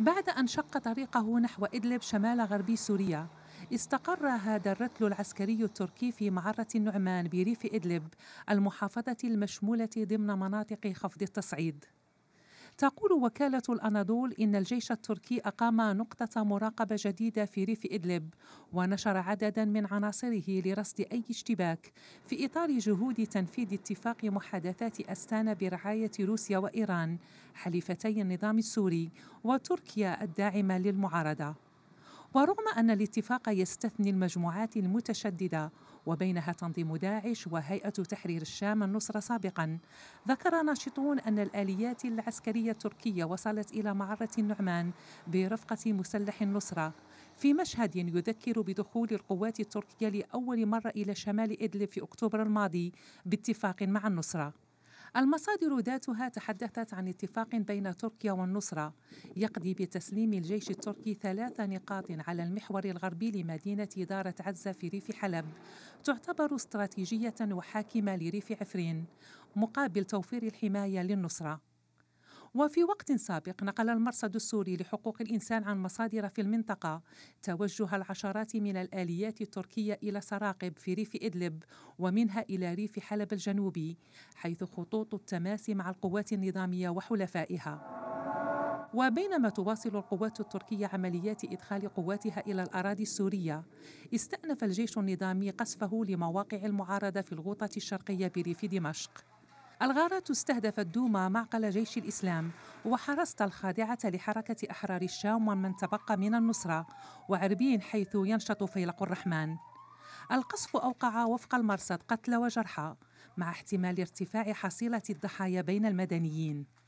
بعد أن شق طريقه نحو إدلب شمال غربي سوريا استقر هذا الرتل العسكري التركي في معرة النعمان بريف إدلب المحافظة المشمولة ضمن مناطق خفض التصعيد تقول وكالة الأناضول إن الجيش التركي أقام نقطة مراقبة جديدة في ريف إدلب ونشر عددا من عناصره لرصد أي اشتباك في إطار جهود تنفيذ اتفاق محادثات أستانا برعاية روسيا وإيران حليفتي النظام السوري وتركيا الداعمة للمعارضة ورغم أن الاتفاق يستثني المجموعات المتشددة وبينها تنظيم داعش وهيئة تحرير الشام النصرة سابقا ذكر ناشطون أن الآليات العسكرية التركية وصلت إلى معرة النعمان برفقة مسلح النصرة في مشهد يذكر بدخول القوات التركية لأول مرة إلى شمال إدلب في أكتوبر الماضي باتفاق مع النصرة المصادر ذاتها تحدثت عن اتفاق بين تركيا والنصرة يقضي بتسليم الجيش التركي ثلاث نقاط على المحور الغربي لمدينة دارة عزة في ريف حلب تعتبر استراتيجية وحاكمة لريف عفرين مقابل توفير الحماية للنصرة وفي وقت سابق نقل المرصد السوري لحقوق الإنسان عن مصادر في المنطقة توجه العشرات من الآليات التركية إلى سراقب في ريف إدلب ومنها إلى ريف حلب الجنوبي حيث خطوط التماس مع القوات النظامية وحلفائها وبينما تواصل القوات التركية عمليات إدخال قواتها إلى الأراضي السورية استأنف الجيش النظامي قصفه لمواقع المعارضة في الغوطة الشرقية بريف دمشق الغارات استهدفت دوما معقل جيش الإسلام وحرست الخادعة لحركة أحرار الشام ومن تبقى من النصرة وعربين حيث ينشط فيلق الرحمن القصف أوقع وفق المرصد قتلى وجرحى مع احتمال ارتفاع حصيلة الضحايا بين المدنيين